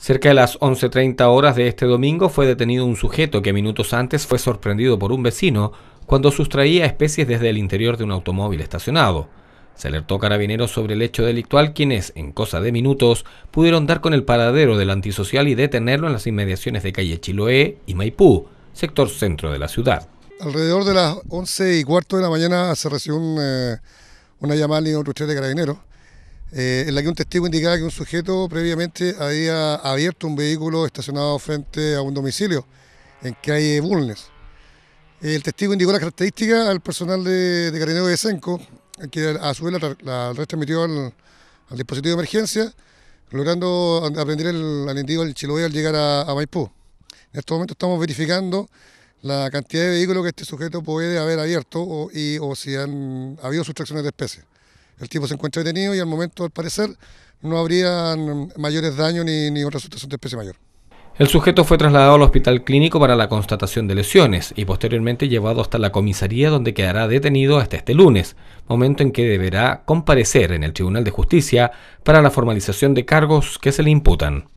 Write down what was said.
Cerca de las 11.30 horas de este domingo fue detenido un sujeto que minutos antes fue sorprendido por un vecino cuando sustraía especies desde el interior de un automóvil estacionado. Se alertó carabineros sobre el hecho delictual quienes, en cosa de minutos, pudieron dar con el paradero del antisocial y detenerlo en las inmediaciones de calle Chiloé y Maipú, sector centro de la ciudad. Alrededor de las 11.15 y cuarto de la mañana se recibió eh, una llamada al 3 de carabineros eh, en la que un testigo indicaba que un sujeto previamente había abierto un vehículo estacionado frente a un domicilio en calle Bulnes. El testigo indicó la característica al personal de, de de Senco, que a su vez la, retransmitió al, dispositivo de emergencia, logrando aprender el, al individuo del Chiloé al llegar a, Maipú. En este momento estamos verificando la cantidad de vehículos que este sujeto puede haber abierto y, o si han habido sustracciones de especies. El tipo se encuentra detenido y al momento, al parecer, no habrían mayores daños ni, ni de especie mayor. El sujeto fue trasladado al hospital clínico para la constatación de lesiones y posteriormente llevado hasta la comisaría donde quedará detenido hasta este lunes, momento en que deberá comparecer en el Tribunal de Justicia para la formalización de cargos que se le imputan.